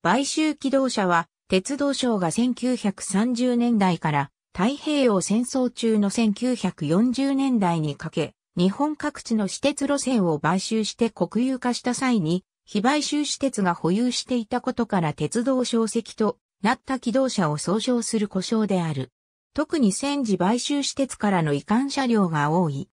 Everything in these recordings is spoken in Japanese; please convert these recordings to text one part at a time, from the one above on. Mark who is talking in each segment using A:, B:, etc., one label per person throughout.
A: 買収機動車は、鉄道省が1930年代から太平洋戦争中の1940年代にかけ、日本各地の私鉄路線を買収して国有化した際に、非買収私鉄が保有していたことから鉄道小石となった機動車を総称する故障である。特に戦時買収私鉄からの移管車両が多い。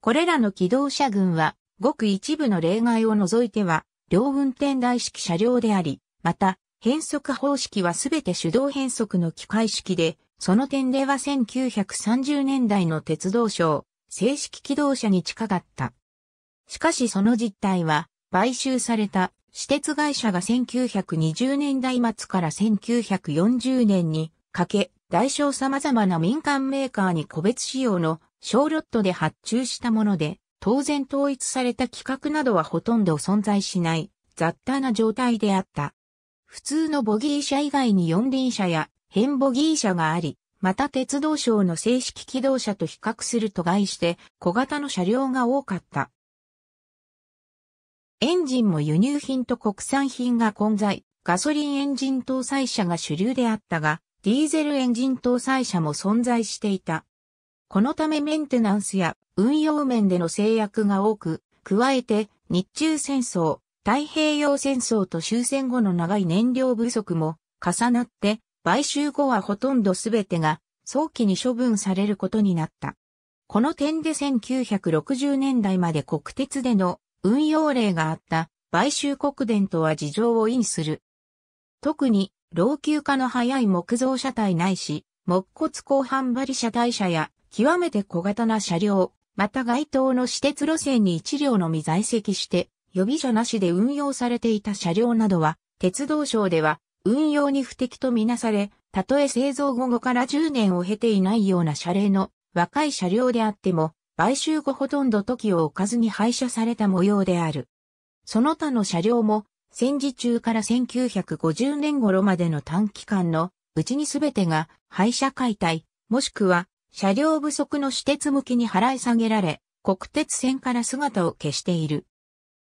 A: これらの機動車群は、ごく一部の例外を除いては、両運転台式車両であり、また、変速方式はすべて手動変速の機械式で、その点では1930年代の鉄道省、正式機動車に近かった。しかしその実態は、買収された私鉄会社が1920年代末から1940年にかけ、大小様々な民間メーカーに個別仕様の小ロットで発注したもので、当然統一された規格などはほとんど存在しない雑多な状態であった。普通のボギー車以外に四輪車や変ボギー車があり、また鉄道省の正式機動車と比較すると外して小型の車両が多かった。エンジンも輸入品と国産品が混在、ガソリンエンジン搭載車が主流であったが、ディーゼルエンジン搭載車も存在していた。このためメンテナンスや運用面での制約が多く、加えて日中戦争、太平洋戦争と終戦後の長い燃料不足も重なって買収後はほとんど全てが早期に処分されることになった。この点で1960年代まで国鉄での運用例があった買収国電とは事情を意味する。特に老朽化の早い木造車体ないし、木骨鋼板張り車体車や極めて小型な車両、また該当の私鉄路線に1両のみ在籍して予備者なしで運用されていた車両などは、鉄道省では運用に不適とみなされ、たとえ製造後後から10年を経ていないような車礼の若い車両であっても、買収後ほとんど時を置かずに廃車された模様である。その他の車両も、戦時中から1950年頃までの短期間のうちにすべてが廃車解体、もしくは車両不足の私鉄向きに払い下げられ、国鉄線から姿を消している。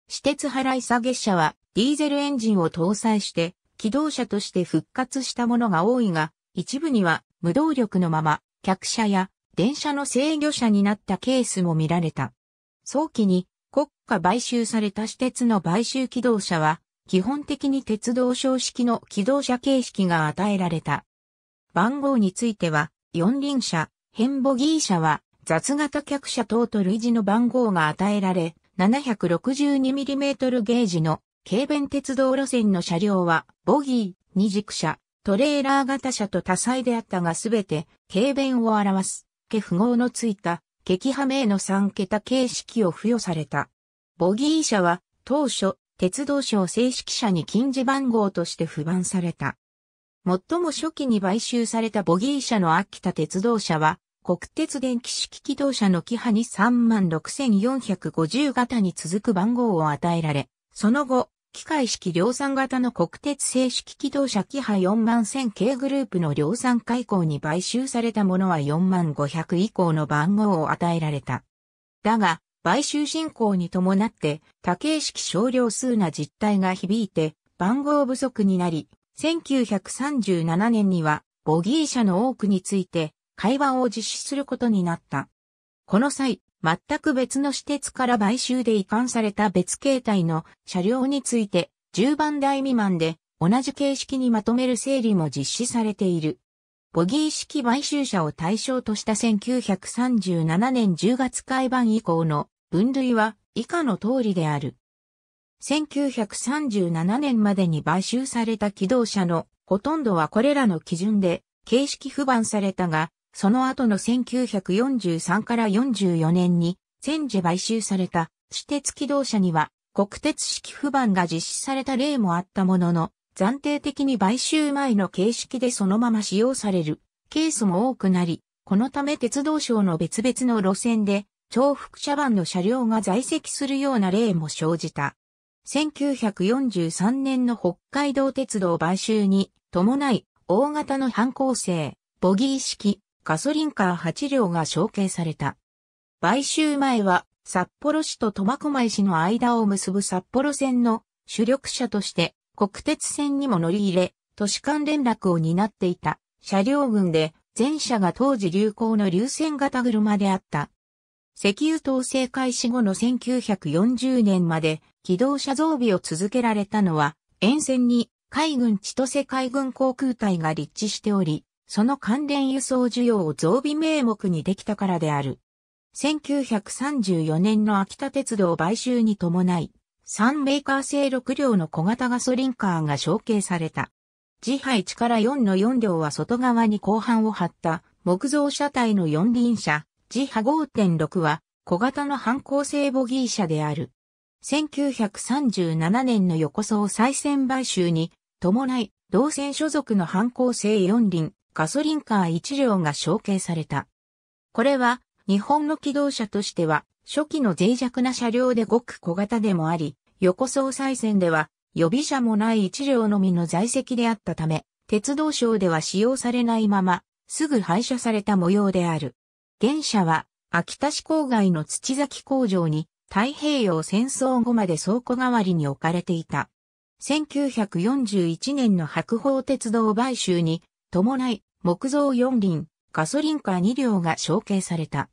A: 私鉄払い下げ車はディーゼルエンジンを搭載して機動車として復活したものが多いが、一部には無動力のまま客車や電車の制御車になったケースも見られた。早期に国家買収された私鉄の買収機動車は基本的に鉄道小式の機動車形式が与えられた。番号については四輪車、変ボギー車は雑型客車等と類似の番号が与えられ、762mm ゲージの軽便鉄道路線の車両は、ボギー、二軸車、トレーラー型車と多彩であったがすべて、軽便を表す、毛符号のついた、激破名の3桁形式を付与された。ボギー車は、当初、鉄道省正式車に近似番号として付番された。最も初期に買収されたボギー車の秋田鉄道車は、国鉄電気式機動車のキハに36450型に続く番号を与えられ、その後、機械式量産型の国鉄正式機動車キハ4万1000系グループの量産開口に買収されたものは4万500以降の番号を与えられた。だが、買収進行に伴って多形式少量数な実態が響いて番号不足になり、1937年にはボギー車の多くについて会話を実施することになった。この際、全く別の私鉄から買収で移管された別形態の車両について10番台未満で同じ形式にまとめる整理も実施されている。ボギー式買収車を対象とした1937年10月改版以降の分類は以下の通りである。1937年までに買収された機動車のほとんどはこれらの基準で形式不番されたが、その後の1943から44年に、戦時買収された、私鉄機動車には、国鉄式不板が実施された例もあったものの、暫定的に買収前の形式でそのまま使用されるケースも多くなり、このため鉄道省の別々の路線で、重複車番の車両が在籍するような例も生じた。1943年の北海道鉄道買収に伴い、大型の反抗性、ボギー式、ガソリンカー8両が承継された。買収前は札幌市と苫小牧市の間を結ぶ札幌線の主力車として国鉄線にも乗り入れ、都市間連絡を担っていた車両群で全車が当時流行の流線型車であった。石油統制開始後の1940年まで機動車増備を続けられたのは沿線に海軍千歳海軍航空隊が立地しており、その関連輸送需要を増備名目にできたからである。1934年の秋田鉄道買収に伴い、3メーカー製6両の小型ガソリンカーが承継された。自配地から4の4両は外側に後半を張った木造車体の四輪車、自派5.6は小型の反抗性ボギー車である。1937年の横層再選買収に伴い、同線所属の反抗性4輪、ガソリンカー1両が承継された。これは、日本の機動車としては、初期の脆弱な車両でごく小型でもあり、横総再選では、予備車もない1両のみの在籍であったため、鉄道省では使用されないまま、すぐ廃車された模様である。現車は、秋田市郊外の土崎工場に、太平洋戦争後まで倉庫代わりに置かれていた。1941年の白鵬鉄道買収に伴い木造四輪、ガソリンカー2両が承継された。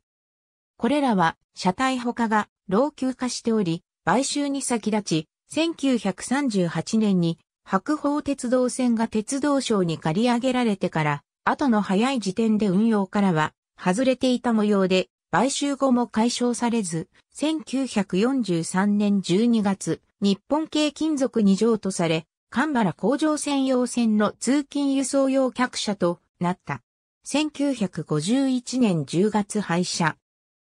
A: これらは車体他が老朽化しており、買収に先立ち、1938年に白鳳鉄道線が鉄道省に借り上げられてから、後の早い時点で運用からは外れていた模様で、買収後も解消されず、1943年12月、日本系金属二乗とされ、神原工場専用線の通勤輸送用客車となった。1951年10月廃車。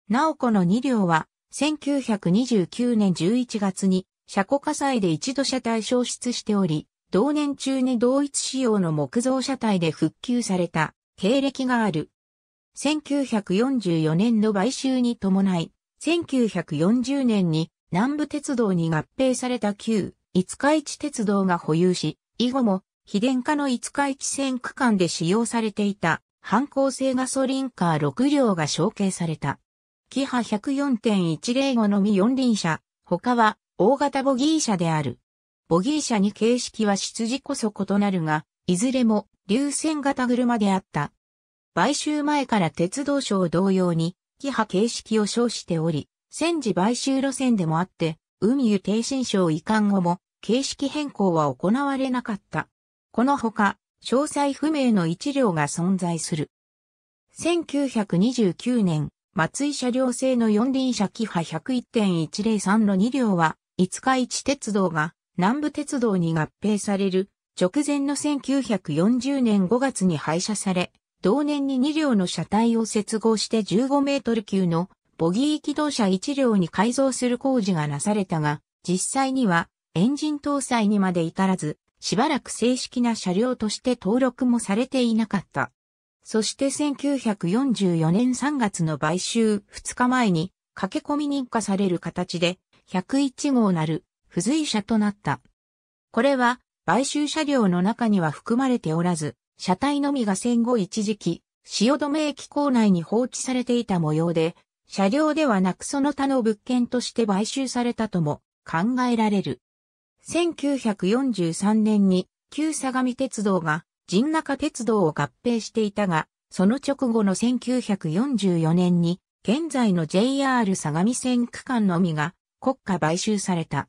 A: なおこの2両は、1929年11月に、車庫火災で一度車体消失しており、同年中に同一仕様の木造車体で復旧された経歴がある。1944年の買収に伴い、1940年に南部鉄道に合併された旧五日市鉄道が保有し、以後も非電化の5日駅線区間で使用されていた、反抗性ガソリンカー6両が承継された。キハ104.105のみ4輪車、他は大型ボギー車である。ボギー車に形式は出自こそ異なるが、いずれも流線型車であった。買収前から鉄道省同様に、キハ形式を称しており、戦時買収路線でもあって、海湯停身省移管後も、形式変更は行われなかった。このほか、詳細不明の一両が存在する。1929年、松井車両製の四輪車キハ101.103の2両は、五日市鉄道が南部鉄道に合併される直前の1940年5月に廃車され、同年に2両の車体を接合して15メートル級のボギー機動車1両に改造する工事がなされたが、実際にはエンジン搭載にまで至らず、しばらく正式な車両として登録もされていなかった。そして1944年3月の買収2日前に駆け込み認可される形で101号なる付随車となった。これは買収車両の中には含まれておらず、車体のみが戦後一時期、止め駅構内に放置されていた模様で、車両ではなくその他の物件として買収されたとも考えられる。1943年に旧相模鉄道が神中鉄道を合併していたが、その直後の1944年に現在の JR 相模線区間のみが国家買収された。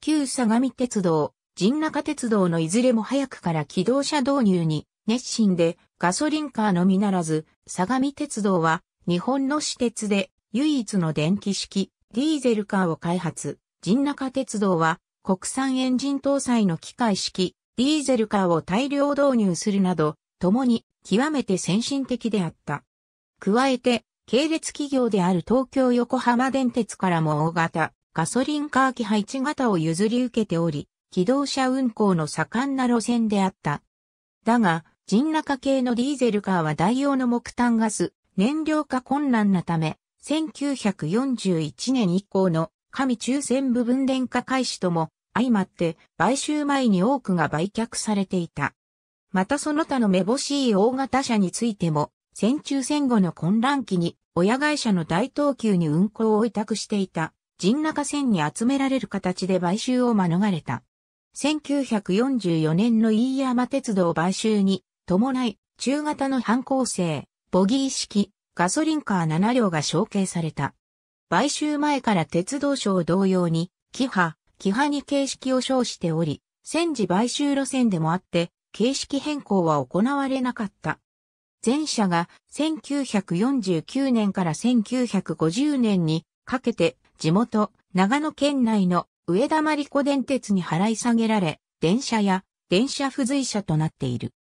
A: 旧相模鉄道、神中鉄道のいずれも早くから機動車導入に熱心でガソリンカーのみならず、相模鉄道は日本の私鉄で唯一の電気式ディーゼルカーを開発。神中鉄道は国産エンジン搭載の機械式、ディーゼルカーを大量導入するなど、共に極めて先進的であった。加えて、系列企業である東京横浜電鉄からも大型、ガソリンカー機配置型を譲り受けており、機動車運行の盛んな路線であった。だが、人中系のディーゼルカーは代用の木炭ガス、燃料化困難なため、1941年以降の上中線部分電化開始とも相まって買収前に多くが売却されていた。またその他の目星い大型車についても、戦中戦後の混乱期に親会社の大東急に運行を委託していた人中線に集められる形で買収を免れた。1944年の飯山鉄道買収に伴い中型の反抗性、ボギー式、ガソリンカー7両が承継された。買収前から鉄道省同様に、キハ、キハに形式を称しており、戦時買収路線でもあって、形式変更は行われなかった。前者が1949年から1950年にかけて地元長野県内の上田真理子電鉄に払い下げられ、電車や電車付随車となっている。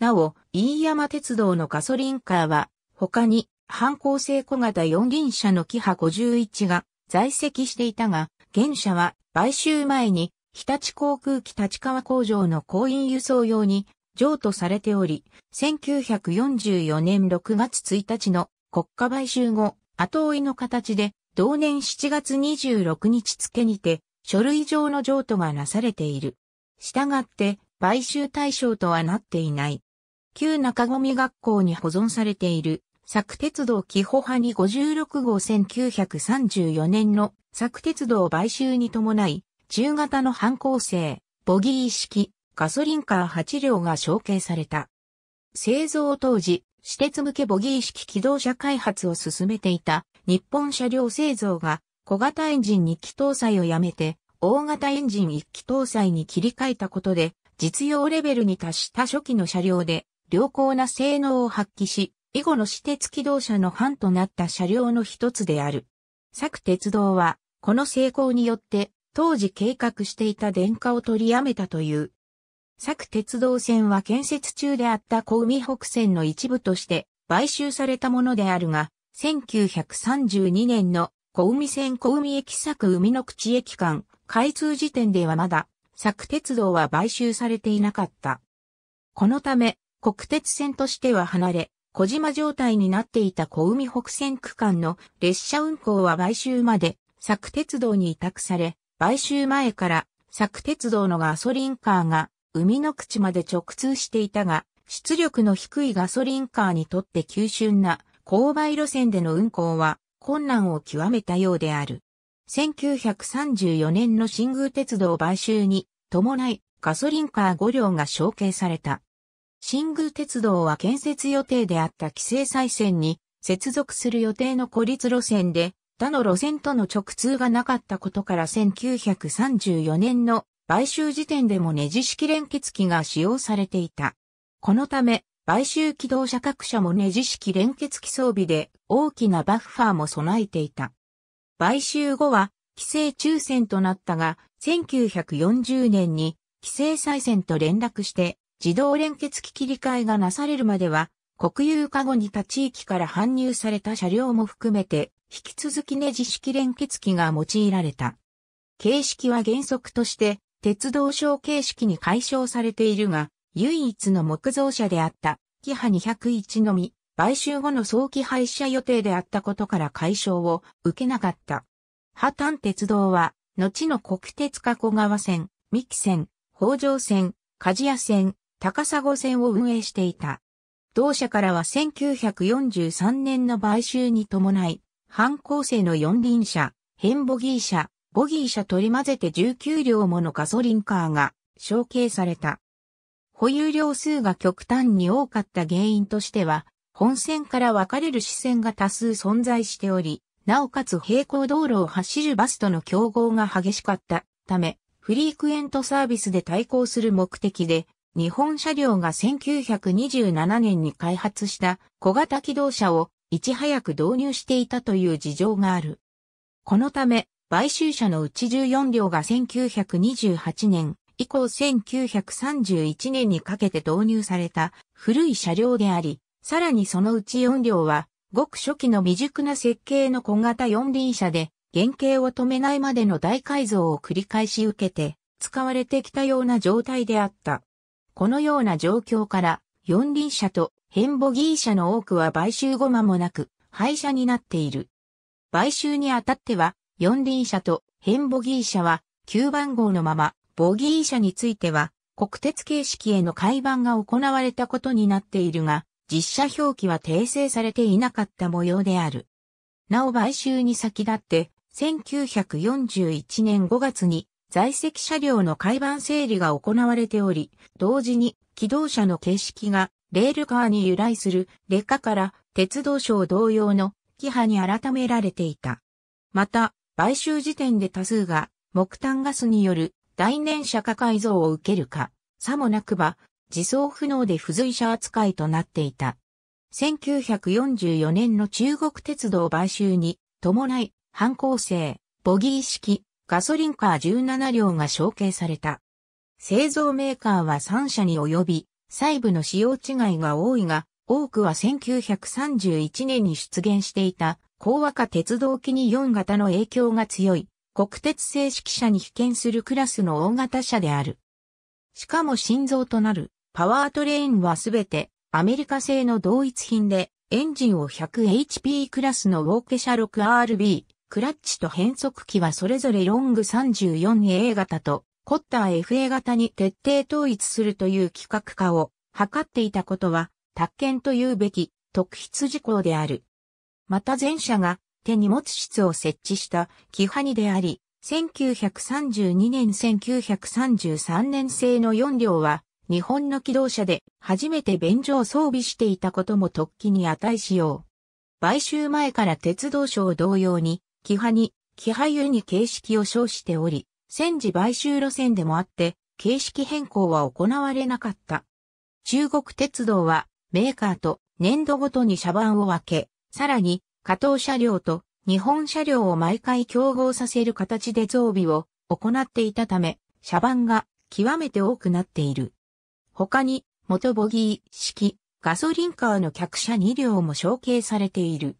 A: なお、飯山鉄道のガソリンカーは他に反抗性小型四輪車のキハ51が在籍していたが、現車は買収前に日立航空機立川工場の工員輸送用に譲渡されており、1944年6月1日の国家買収後、後追いの形で同年7月26日付にて書類上の譲渡がなされている。したがって買収対象とはなっていない。旧中込学校に保存されている作鉄道基穂派に56号1934年の作鉄道買収に伴い、中型の反抗性、ボギー式、ガソリンカー8両が承継された。製造当時、私鉄向けボギー式機動車開発を進めていた日本車両製造が小型エンジン2機搭載をやめて大型エンジン1機搭載に切り替えたことで実用レベルに達した初期の車両で良好な性能を発揮し以後の私鉄機動車の班となった車両の一つである。佐久鉄道は、この成功によって、当時計画していた電化を取りやめたという。佐久鉄道線は建設中であった小海北線の一部として買収されたものであるが、1932年の小海線小海駅佐久海の口駅間開通時点ではまだ佐久鉄道は買収されていなかった。このため国鉄線としては離れ、小島状態になっていた小海北線区間の列車運行は買収まで、佐久鉄道に委託され、買収前から佐久鉄道のガソリンカーが海の口まで直通していたが、出力の低いガソリンカーにとって急峻な勾配路線での運行は困難を極めたようである。1934年の新宮鉄道買収に伴いガソリンカー5両が承継された。新宮鉄道は建設予定であった規制再線に接続する予定の孤立路線で、他の路線との直通がなかったことから1934年の買収時点でもネジ式連結機が使用されていた。このため、買収機動車各社もネジ式連結機装備で大きなバッファーも備えていた。買収後は、規制抽選となったが、1940年に規制再選と連絡して自動連結機切り替えがなされるまでは、国有化後に他地域から搬入された車両も含めて、引き続きネジ式連結機が用いられた。形式は原則として、鉄道省形式に解消されているが、唯一の木造車であった、キハ201のみ、買収後の早期廃車予定であったことから解消を受けなかった。破綻鉄道は、後の国鉄加古川線、三木線、北条線、鍛冶屋線、高砂線を運営していた。同社からは1943年の買収に伴い、反抗生の四輪車、変ボギー車、ボギー車取り混ぜて19両ものガソリンカーが承継された。保有量数が極端に多かった原因としては、本線から分かれる支線が多数存在しており、なおかつ平行道路を走るバスとの競合が激しかったため、フリークエントサービスで対抗する目的で、日本車両が1927年に開発した小型機動車をいち早く導入していたという事情がある。このため、買収車のうち14両が1928年以降1931年にかけて導入された古い車両であり、さらにそのうち4両は、ごく初期の未熟な設計の小型四輪車で、原型を止めないまでの大改造を繰り返し受けて、使われてきたような状態であった。このような状況から、四輪車とヘンボギー車の多くは買収後間もなく、廃車になっている。買収にあたっては、四輪車とヘンボギー車は、9番号のまま、ボギー車については、国鉄形式への改版が行われたことになっているが、実写表記は訂正されていなかった模様である。なお買収に先立って、1941年5月に在籍車両の改版整理が行われており、同時に機動車の形式がレールカーに由来する劣化から鉄道省同様の規派に改められていた。また、買収時点で多数が木炭ガスによる大燃車化改造を受けるか、さもなくば、自走不能で付随車扱いとなっていた。1944年の中国鉄道買収に伴い、反抗性、ボギー式、ガソリンカー17両が承継された。製造メーカーは3社に及び、細部の使用違いが多いが、多くは1931年に出現していた、高和化鉄道機に4型の影響が強い、国鉄正式車に被験するクラスの大型車である。しかも心臓となる、パワートレインはすべて、アメリカ製の同一品で、エンジンを 100HP クラスのウォーケ車 6RB、クラッチと変速機はそれぞれロング 34A 型とコッター FA 型に徹底統一するという規格化を図っていたことは、達見というべき特筆事項である。また前者が手荷物室を設置したキハニであり、1932年1933年製の4両は、日本の機動車で初めて便所を装備していたことも突起に値しよう。買収前から鉄道省同様にキハに、キハユに形式を称しており、戦時買収路線でもあって、形式変更は行われなかった。中国鉄道は、メーカーと年度ごとに車番を分け、さらに、加藤車両と日本車両を毎回競合させる形で増備を行っていたため、車番が極めて多くなっている。他に、元ボギー式、ガソリンカーの客車2両も承継されている。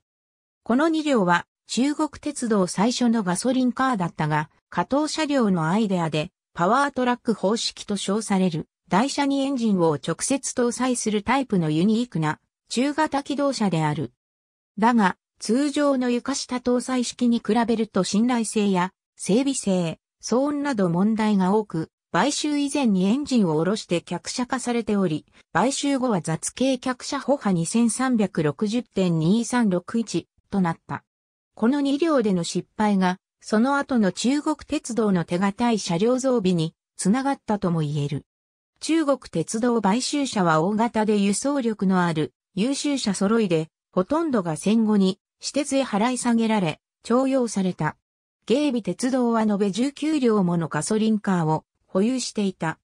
A: この2両は中国鉄道最初のガソリンカーだったが、加藤車両のアイデアで、パワートラック方式と称される、台車にエンジンを直接搭載するタイプのユニークな、中型機動車である。だが、通常の床下搭載式に比べると信頼性や、整備性、騒音など問題が多く、買収以前にエンジンを下ろして客車化されており、買収後は雑系客車歩波2360.2361となった。この2両での失敗が、その後の中国鉄道の手堅い車両増備につながったとも言える。中国鉄道買収者は大型で輸送力のある優秀車揃いで、ほとんどが戦後に私鉄へ払い下げられ、徴用された。警備鉄道は延べ19両ものガソリンカーを保有していた。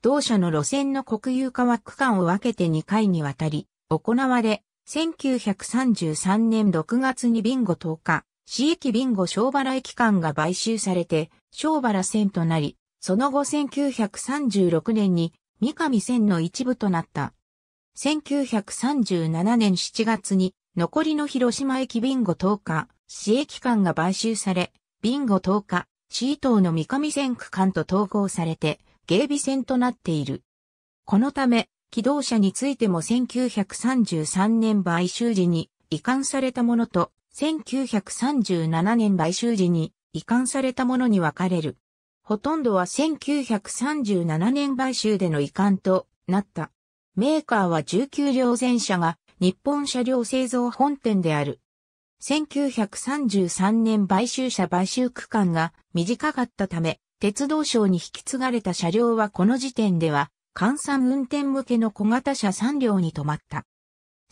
A: 同社の路線の国有化は区間を分けて2回にわたり行われ、1933年6月にビンゴ10日、市駅ビンゴ小原駅間が買収されて、小原線となり、その後1936年に三上線の一部となった。1937年7月に残りの広島駅ビンゴ10日、市駅間が買収され、ビンゴ10日、市伊東の三上線区間と統合されて、芸備線となっている。このため、機動車についても1933年買収時に移管されたものと、1937年買収時に移管されたものに分かれる。ほとんどは1937年買収での移管となった。メーカーは19両全車が日本車両製造本店である。1933年買収車買収区間が短かったため、鉄道省に引き継がれた車両はこの時点では換算運転向けの小型車3両に止まった。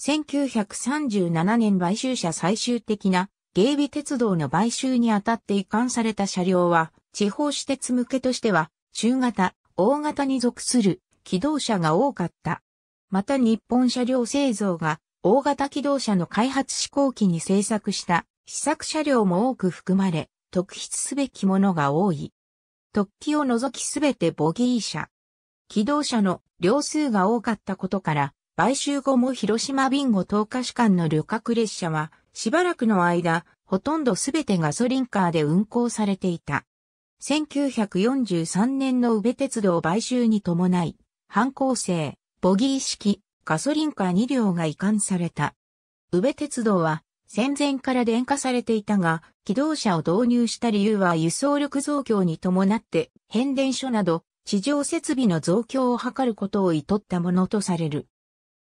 A: 1937年買収者最終的な芸備鉄道の買収にあたって移管された車両は、地方私鉄向けとしては、中型、大型に属する機動車が多かった。また日本車両製造が大型機動車の開発志向機に製作した試作車両も多く含まれ、特筆すべきものが多い。特記を除きすべてボギー車、機動車の量数が多かったことから、買収後も広島ビンゴ10日主間の旅客列車は、しばらくの間、ほとんどすべてガソリンカーで運行されていた。1943年の宇部鉄道買収に伴い、反抗性、ボギー式、ガソリンカー2両が移管された。宇部鉄道は戦前から電化されていたが、機動車を導入した理由は輸送力増強に伴って変電所など地上設備の増強を図ることを意図ったものとされる。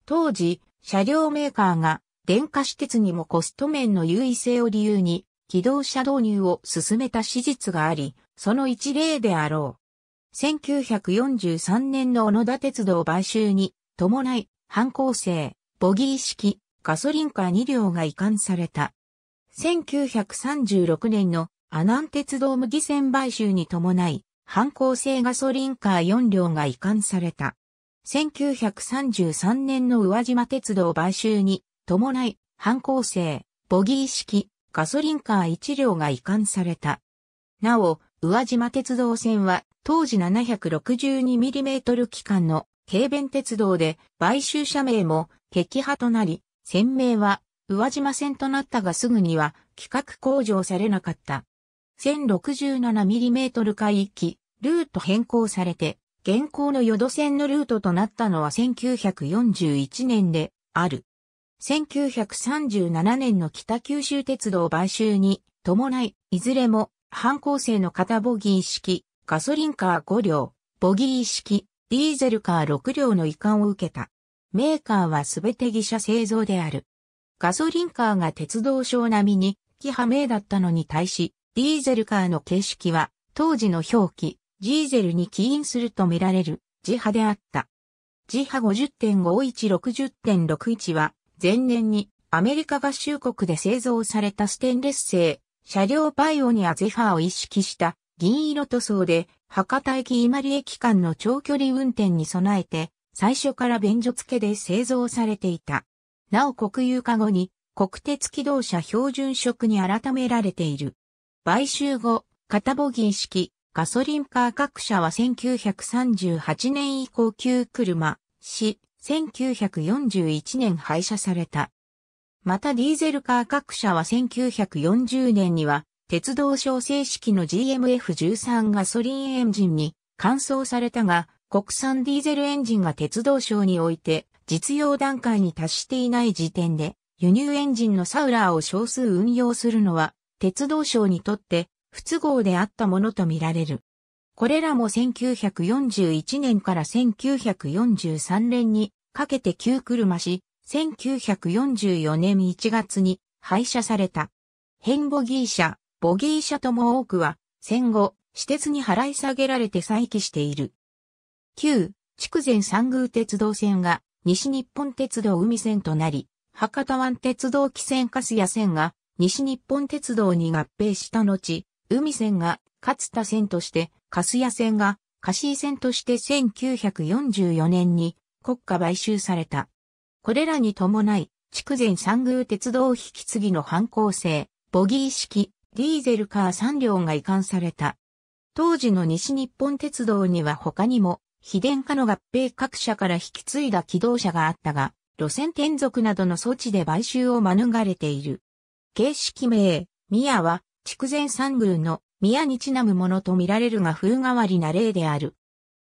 A: 当時、車両メーカーが電化施設にもコスト面の優位性を理由に機動車導入を進めた史実があり、その一例であろう。1943年の小野田鉄道買収に伴い、反抗性、ボギー式、ガソリンカー2両が移管された。1936年の阿南鉄道麦線買収に伴い、反抗性ガソリンカー4両が移管された。1933年の宇和島鉄道買収に伴い、反抗性、ボギー式、ガソリンカー1両が移管された。なお、宇和島鉄道線は当時 762mm 機関の軽便鉄道で買収者名も撃破となり、線名は宇和島線となったがすぐには企画向上されなかった。1067mm 海域、ルート変更されて、現行のヨド線のルートとなったのは1941年である。1937年の北九州鉄道買収に伴い、いずれも、半行性の型ボギー式、ガソリンカー5両、ボギー式、ディーゼルカー6両の移管を受けた。メーカーはすべて義社製造である。ガソリンカーが鉄道省並みに、規範名だったのに対し、ディーゼルカーの形式は、当時の表記、ディーゼルに起因するとみられる、自派であった。自派50.5160.61は、前年にアメリカ合衆国で製造されたステンレス製、車両バイオニアゼファーを意識した銀色塗装で、博多駅伊万里駅間の長距離運転に備えて、最初から便所付けで製造されていた。なお国有化後に、国鉄機動車標準色に改められている。買収後、タボギー式、ガソリンカー各社は1938年以降旧車、し、1941年廃車された。またディーゼルカー各社は1940年には、鉄道小正式の GMF13 ガソリンエンジンに換装されたが、国産ディーゼルエンジンが鉄道省において実用段階に達していない時点で、輸入エンジンのサウラーを少数運用するのは鉄道省にとって不都合であったものとみられる。これらも1941年から1943年にかけて急車し、1944年1月に廃車された。変ボギー車、ボギー車とも多くは、戦後、私鉄に払い下げられて再起している。旧、筑前三宮鉄道線が、西日本鉄道海線となり、博多湾鉄道汽船粕谷線が、西日本鉄道に合併した後、海線が勝田線として、粕谷線が貸井線として1944年に国家買収された。これらに伴い、筑前三宮鉄道引き継ぎの反抗性、ボギー式、ディーゼルカー3両が移管された。当時の西日本鉄道には他にも、秘伝家の合併各社から引き継いだ機動車があったが、路線転属などの措置で買収を免れている。形式名、宮は、筑前三宮の宮にちなむものと見られるが風変わりな例である。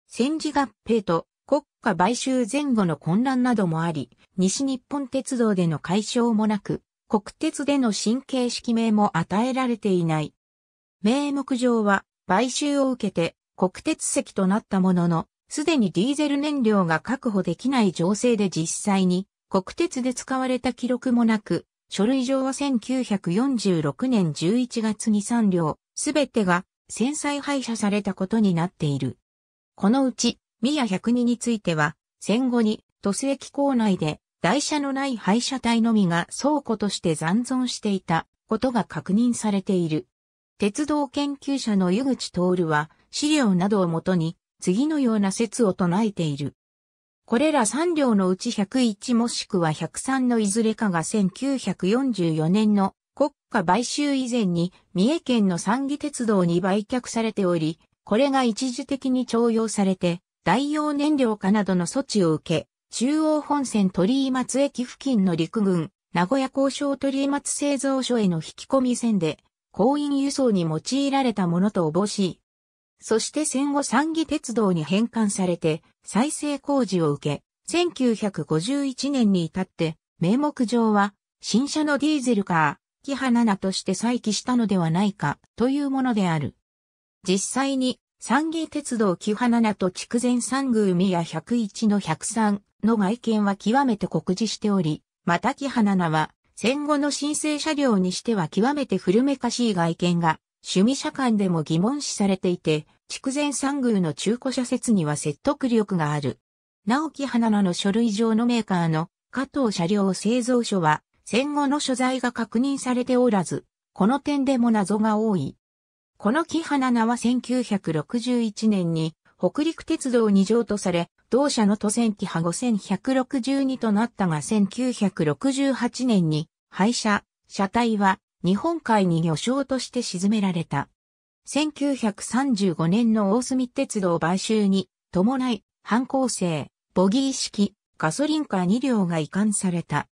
A: 戦時合併と国家買収前後の混乱などもあり、西日本鉄道での解消もなく、国鉄での新形式名も与えられていない。名目上は、買収を受けて国鉄席となったものの、すでにディーゼル燃料が確保できない情勢で実際に国鉄で使われた記録もなく、書類上は1946年11月に3両、すべてが戦災廃車されたことになっている。このうち、ミヤ102については、戦後に、都市駅構内で、台車のない廃車体のみが倉庫として残存していたことが確認されている。鉄道研究者の湯口徹は、資料などをもとに、次のような説を唱えている。これら3両のうち101もしくは103のいずれかが1944年の国家買収以前に三重県の三義鉄道に売却されており、これが一時的に徴用されて、代用燃料化などの措置を受け、中央本線鳥居松駅付近の陸軍、名古屋交渉鳥居松製造所への引き込み線で、公員輸送に用いられたものとおぼしい。そして戦後三義鉄道に返還されて再生工事を受け、1951年に至って名目上は新車のディーゼルカー、キハナナとして再起したのではないかというものである。実際に三義鉄道キハナナと筑前三宮宮101の103の外見は極めて酷似しており、またキハナナは戦後の申請車両にしては極めて古めかしい外見が趣味社間でも疑問視されていて、筑前三宮の中古車説には説得力がある。直木花菜の書類上のメーカーの加藤車両製造所は戦後の所在が確認されておらず、この点でも謎が多い。この木花菜は1961年に北陸鉄道に譲渡され、同社の都線機派5162となったが1968年に廃車、車体は日本海に魚礁として沈められた。1935年の大隅鉄道買収に伴い、反抗性、ボギー式、ガソリンカー2両が移管された。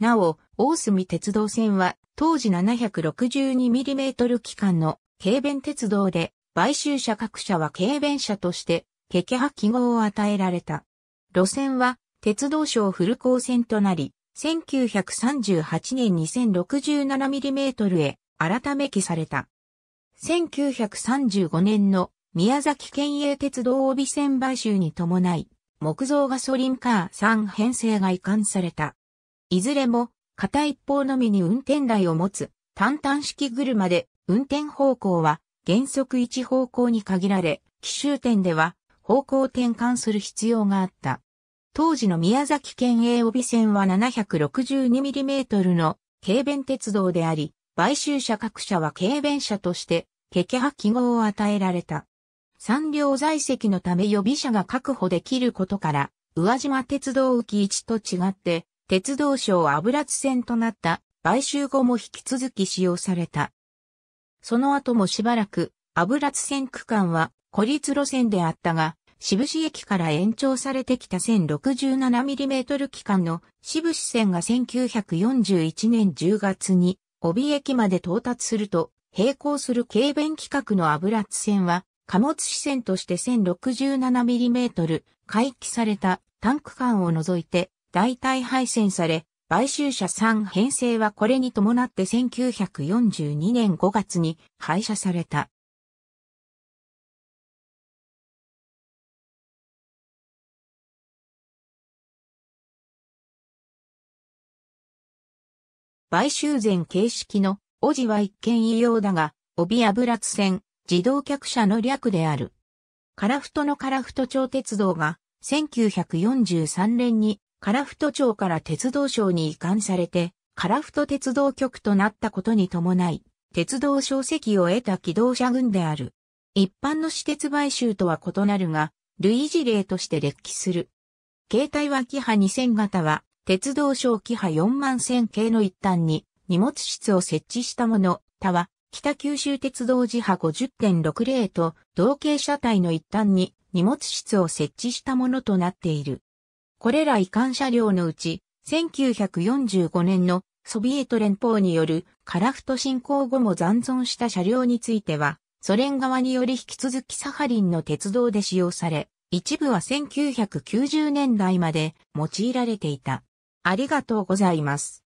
A: なお、大隅鉄道線は当時 762mm 機関の軽便鉄道で、買収者各社は軽便車として、ケケハ記号を与えられた。路線は、鉄道省フル高線となり、1938年 2067mm へ改め記された。1935年の宮崎県営鉄道帯線買収に伴い、木造ガソリンカー3編成が移管された。いずれも片一方のみに運転台を持つ単単式車で運転方向は原則一方向に限られ、奇襲点では方向転換する必要があった。当時の宮崎県営帯線は 762mm の軽便鉄道であり、買収者各社は軽便車として、ケケハ記号を与えられた。産業在籍のため予備車が確保できることから、宇和島鉄道浮市と違って、鉄道省油津線となった買収後も引き続き使用された。その後もしばらく、油津線区間は孤立路線であったが、渋布志駅から延長されてきた 1067mm 機関の渋布志線が1941年10月に帯駅まで到達すると、並行する軽便規格の油津線は、貨物支線として 1067mm 回帰されたタンク間を除いて代替配線され、買収者3編成はこれに伴って1942年5月に廃車された。買収前形式の、おじは一見異様だが、帯油津線、自動客車の略である。樺太の樺太町鉄道が、1943年に樺太町から鉄道省に移管されて、樺太鉄道局となったことに伴い、鉄道省籍を得た機動車群である。一般の私鉄買収とは異なるが、類似例として列記する。携帯はキハ2000型は、鉄道小規波4万1000系の一端に荷物室を設置したもの、他は北九州鉄道自波50.60と同型車体の一端に荷物室を設置したものとなっている。これら移管車両のうち、1945年のソビエト連邦によるカラフト侵攻後も残存した車両については、ソ連側により引き続きサハリンの鉄道で使用され、一部は1990年代まで用いられていた。ありがとうございます。